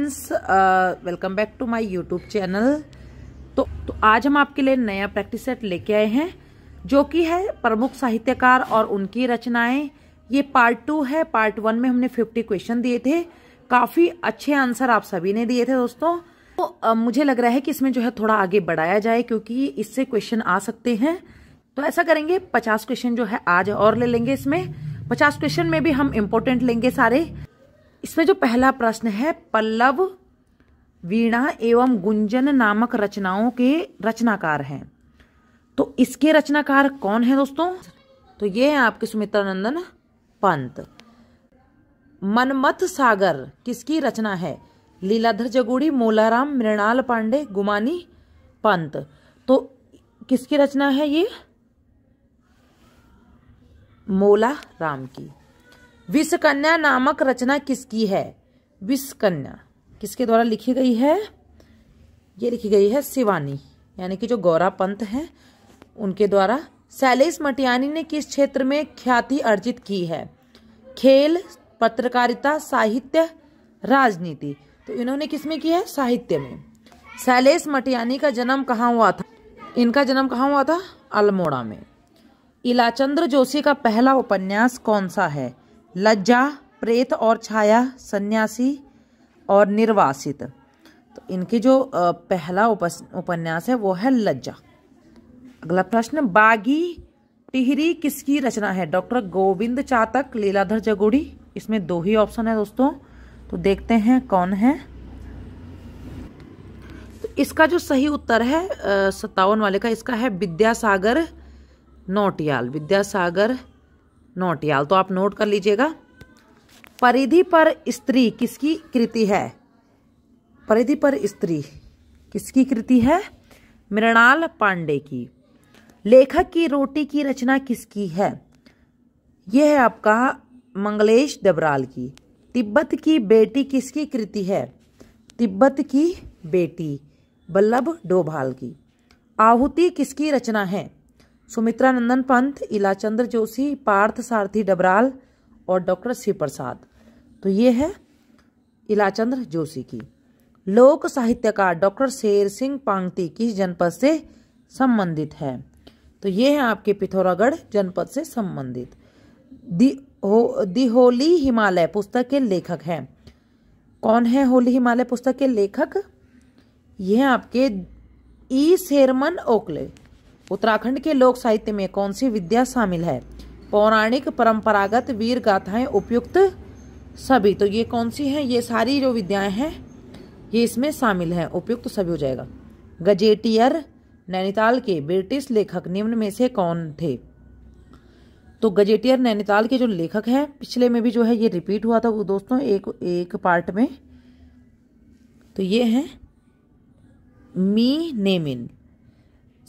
friends welcome back to my YouTube channel तो तो आज हम आपके लिए नया प्रैक्टिस सेट लेके आए हैं जो कि है प्रमुख साहित्यकार और उनकी रचनाएं ये पार्ट टू है पार्ट वन में हमने फिफ्टी क्वेश्चन दिए थे काफ़ी अच्छे आंसर आप सभी ने दिए थे दोस्तों तो आ, मुझे लग रहा है कि इसमें जो है थोड़ा आगे बढ़ाया जाए क्योंकि इससे क्वेश्चन आ सकते हैं तो ऐसा करेंगे पचास क्वेश्चन जो है आज और ले लेंगे इसमें पचास क्वेश्चन में भी हम इम्पोर्टेंट लेंगे सारे इसमें जो पहला प्रश्न है पल्लव वीणा एवं गुंजन नामक रचनाओं के रचनाकार हैं तो इसके रचनाकार कौन है दोस्तों तो ये है आपके नंदन पंत मनमथ सागर किसकी रचना है लीलाधर जगुड़ी मोलाराम मृणाल पांडे गुमानी पंत तो किसकी रचना है ये मोला राम की विषकन्या नामक रचना किसकी है विषकन्या किसके द्वारा लिखी गई है ये लिखी गई है शिवानी यानी कि जो गौरा पंत हैं उनके द्वारा शैलेश मटियानी ने किस क्षेत्र में ख्याति अर्जित की है खेल पत्रकारिता साहित्य राजनीति तो इन्होंने किसमें की है साहित्य में शैलेश मटियानी का जन्म कहाँ हुआ था इनका जन्म कहाँ हुआ था अल्मोड़ा में इलाचंद्र जोशी का पहला उपन्यास कौन सा है लज्जा प्रेत और छाया सन्यासी और निर्वासित तो इनके जो पहला उपन्यास है वो है लज्जा अगला प्रश्न बागी टिहरी किसकी रचना है डॉक्टर गोविंद चातक लीलाधर जगोड़ी इसमें दो ही ऑप्शन है दोस्तों तो देखते हैं कौन है तो इसका जो सही उत्तर है सत्तावन वाले का इसका है विद्यासागर नोटियाल विद्यासागर नोटियाल तो आप नोट कर लीजिएगा परिधि पर स्त्री किसकी कृति है परिधि पर स्त्री किसकी कृति है मृणाल पांडे की लेखक की रोटी की रचना किसकी है यह है आपका मंगलेश डबराल की तिब्बत की बेटी किसकी कृति है तिब्बत की बेटी बल्लभ डोभाल की आहुति किसकी रचना है सुमित्रा नंदन पंत इलाचंद्र जोशी पार्थ सारथी डबराल और डॉक्टर शिव प्रसाद तो ये है इलाचंद्र जोशी की लोक साहित्यकार डॉक्टर शेर सिंह पांगती किस जनपद से संबंधित है तो ये है आपके पिथौरागढ़ जनपद से संबंधित दि हो होली हिमालय पुस्तक के लेखक हैं कौन है होली हिमालय पुस्तक के लेखक यह आपके ई शेरमन ओकले उत्तराखंड के लोक साहित्य में कौन सी विद्या शामिल है पौराणिक परंपरागत वीर गाथाएं उपयुक्त सभी तो ये कौन सी हैं ये सारी जो विद्याएं हैं ये इसमें शामिल हैं उपयुक्त तो सभी हो जाएगा गजेटियर नैनीताल के ब्रिटिश लेखक निम्न में से कौन थे तो गजेटियर नैनीताल के जो लेखक हैं पिछले में भी जो है ये रिपीट हुआ था वो दोस्तों एक एक पार्ट में तो ये हैं मी नेमिन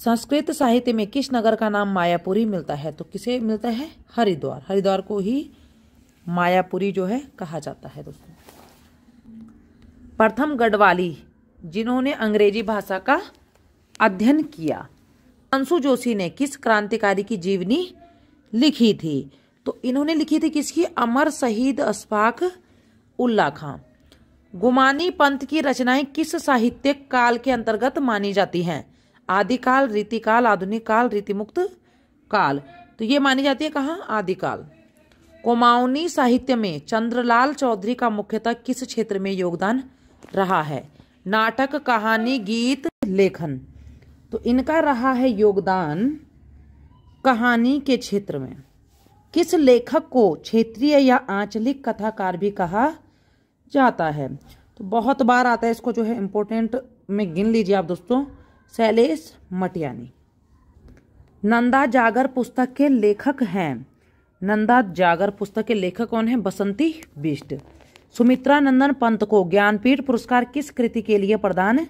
संस्कृत साहित्य में किस नगर का नाम मायापुरी मिलता है तो किसे मिलता है हरिद्वार हरिद्वार को ही मायापुरी जो है कहा जाता है दोस्तों प्रथम गढ़वाली जिन्होंने अंग्रेजी भाषा का अध्ययन किया अंशु जोशी ने किस क्रांतिकारी की जीवनी लिखी थी तो इन्होंने लिखी थी किसकी अमर शहीद अशफाक उल्ला खां गुमानी पंथ की रचनाएं किस साहित्यिक काल के अंतर्गत मानी जाती हैं आदिकाल रीतिकाल आधुनिक काल रीतिमुक्त काल तो ये मानी जाती है कहाँ आदिकाल कोमाऊनी साहित्य में चंद्रलाल चौधरी का मुख्यतः किस क्षेत्र में योगदान रहा है नाटक कहानी गीत लेखन तो इनका रहा है योगदान कहानी के क्षेत्र में किस लेखक को क्षेत्रीय या आंचलिक कथाकार भी कहा जाता है तो बहुत बार आता है इसको जो है इम्पोर्टेंट में गिन लीजिए आप दोस्तों शैलेश मटियानी नंदा जागर पुस्तक के लेखक हैं नंदा जागर पुस्तक के लेखक कौन हैं बसंती बिष्ट सुमित्रा नंदन पंत को ज्ञानपीठ पुरस्कार किस कृति के लिए प्रदान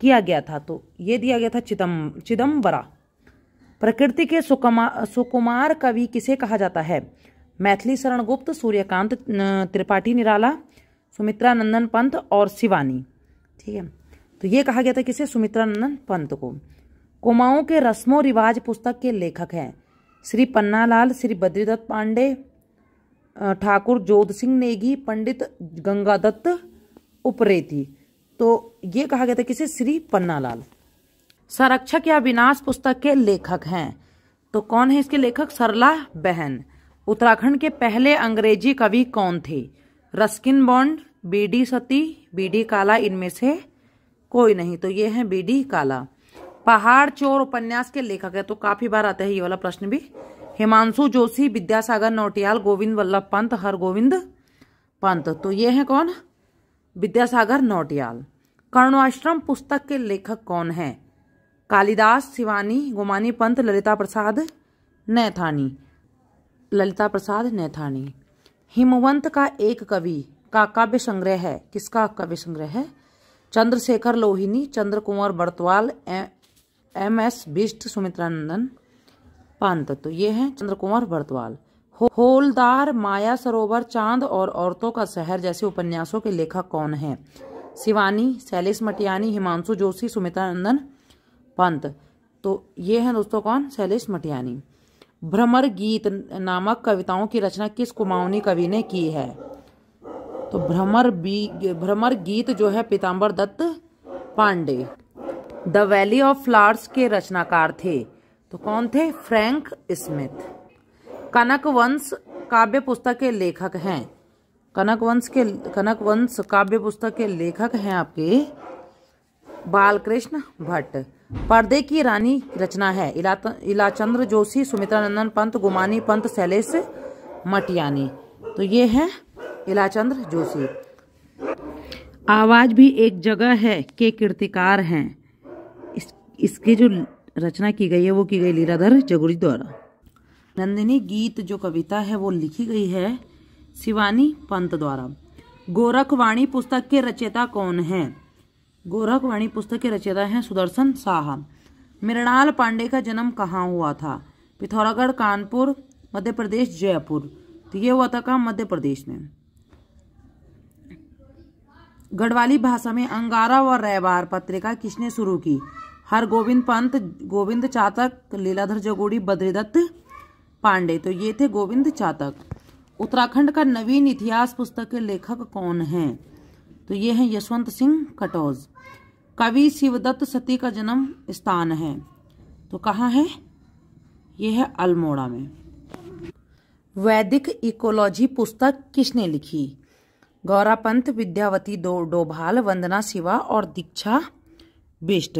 किया गया था तो ये दिया गया था चिदम चिदम्बरा प्रकृति के सुकुमा सुकुमार कवि किसे कहा जाता है मैथिली शरण गुप्त सूर्यकांत त्रिपाठी निराला सुमित्रा नंदन पंत और शिवानी ठीक है तो ये कहा गया था किसे सुमित्रानंद पंत को कुमाऊं के रस्मों रिवाज पुस्तक के लेखक हैं श्री पन्नालाल श्री बद्रीदत्त पांडे ठाकुर जोध सिंह नेगी पंडित गंगादत्त उपरेती तो ये कहा गया था किसे श्री पन्नालाल संरक्षक या विनाश पुस्तक के लेखक हैं तो कौन है इसके लेखक सरला बहन उत्तराखंड के पहले अंग्रेजी कवि कौन थे Ruskin Bond B D Sati B D Kala इनमें से कोई नहीं तो ये है बी डी काला पहाड़ चोर उपन्यास के लेखक है तो काफी बार आता है ये वाला प्रश्न भी हिमांशु जोशी विद्यासागर नौटियाल गोविंद वल्लभ पंत हरगोविंद पंत तो ये है कौन विद्यासागर नौटियाल कर्णाश्रम पुस्तक के लेखक कौन है कालिदास शिवानी गुमानी पंत ललिता प्रसाद नैथानी ललिता प्रसाद नैथानी हिमवंत का एक कवि का काव्य संग्रह है किसका काव्य संग्रह है चंद्रशेखर लोहिनी चंद्र कुमार बरतवाल एम एस बिष्ट सुमित्रानंदन पंत तो ये हैं चंद्र कुमार बर्तवाल होलदार माया सरोवर चांद और औरतों का शहर जैसे उपन्यासों के लेखक कौन हैं शिवानी शैलेश मटियानी हिमांशु जोशी सुमित्रानंदन पंत तो ये हैं दोस्तों कौन शैलेश मटियानी भ्रमर गीत नामक कविताओं की रचना किस कुमाऊनी कवि ने की है तो भ्रमर बी भ्रमर गीत जो है Pitambar Dutt Pande the valley of flowers के रचनाकार थे तो कौन थे फ्रैंक स्मिथ कनक वंश काव्य पुस्तक के लेखक हैं कनक वंश के कनक वंश काव्य पुस्तक के लेखक हैं आपके बालकृष्ण भट्ट पर्दे की रानी रचना है इला इलाचंद्र जोशी सुमित्रा नंदन पंत गुमानी पंत शैलेश मटियानी तो ये है इलाचंद्र जोशी आवाज़ भी एक जगह है के कीर्तिकार हैं इस इसकी जो रचना की गई है वो की गई लीलाधर जगुरी द्वारा नंदिनी गीत जो कविता है वो लिखी गई है शिवानी पंत द्वारा गोरखवाणी पुस्तक के रचयिता कौन है गोरखवाणी पुस्तक के रचयिता हैं सुदर्शन साह मृणाल पांडे का जन्म कहाँ हुआ था पिथौरागढ़ कानपुर मध्य प्रदेश जयपुर तो ये हुआ था कहाँ मध्य प्रदेश में गढ़वाली भाषा में अंगारा व रैबार पत्रिका किसने शुरू की हर गोविंद पंत गोविंद चातक लीलाधर जगोड़ी बद्रीदत्त पांडे तो ये थे गोविंद चातक उत्तराखंड का नवीन इतिहास पुस्तक के लेखक कौन हैं तो ये हैं यशवंत सिंह कटौज कवि शिवदत्त सती का जन्म स्थान है तो कहाँ है ये है अल्मोड़ा में वैदिक इकोलॉजी पुस्तक किसने लिखी गौरा पंत विद्यावती दो डोभाल वंदना शिवा और दीक्षा बिष्ट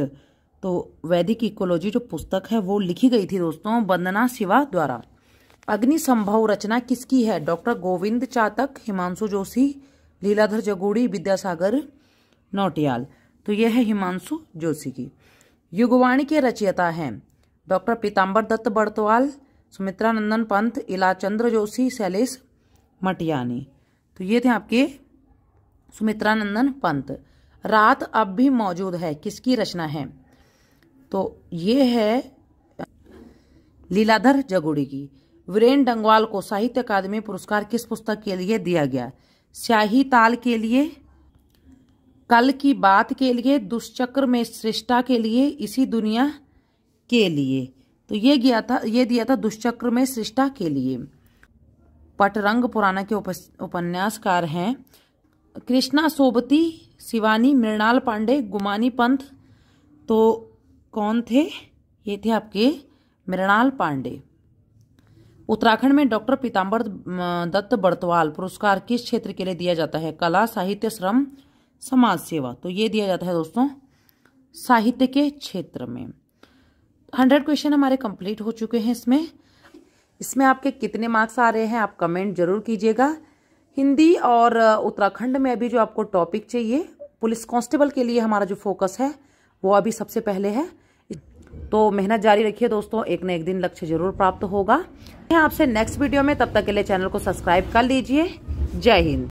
तो वैदिक इकोलॉजी जो पुस्तक है वो लिखी गई थी दोस्तों वंदना शिवा द्वारा अग्नि संभव रचना किसकी है डॉक्टर गोविंद चातक हिमांशु जोशी लीलाधर जगोड़ी विद्यासागर नौटियाल तो यह है हिमांशु जोशी की युगवाणी के रचयिता हैं डॉक्टर पीताम्बर दत्त बर्तवाल सुमित्रा नंदन पंत इलाचंद्र जोशी शैलेश मटियानी तो ये थे आपके सुमित्रानंदन पंत रात अब भी मौजूद है किसकी रचना है तो ये है लीलाधर जगुड़ी की वीरेन डंगवाल को साहित्य अकादमी पुरस्कार किस पुस्तक के लिए दिया गया स्याही ताल के लिए कल की बात के लिए दुष्चक्र में श्रेष्ठा के लिए इसी दुनिया के लिए तो ये गया था ये दिया था दुष्चक्र में श्रेष्ठा के लिए पटरंग पुराना के उपन्यासकार हैं कृष्णा सोबती शिवानी मृणाल पांडे गुमानी पंथ तो कौन थे ये थे आपके मृणाल पांडे उत्तराखंड में डॉक्टर पीताम्बर दत्त बर्तवाल पुरस्कार किस क्षेत्र के लिए दिया जाता है कला साहित्य श्रम समाज सेवा तो ये दिया जाता है दोस्तों साहित्य के क्षेत्र में हंड्रेड क्वेश्चन हमारे कंप्लीट हो चुके हैं इसमें इसमें आपके कितने मार्क्स आ रहे हैं आप कमेंट जरूर कीजिएगा हिंदी और उत्तराखंड में अभी जो आपको टॉपिक चाहिए पुलिस कांस्टेबल के लिए हमारा जो फोकस है वो अभी सबसे पहले है तो मेहनत जारी रखिए दोस्तों एक न एक दिन लक्ष्य जरूर प्राप्त होगा आपसे नेक्स्ट वीडियो में तब तक के लिए चैनल को सब्सक्राइब कर लीजिए जय हिंद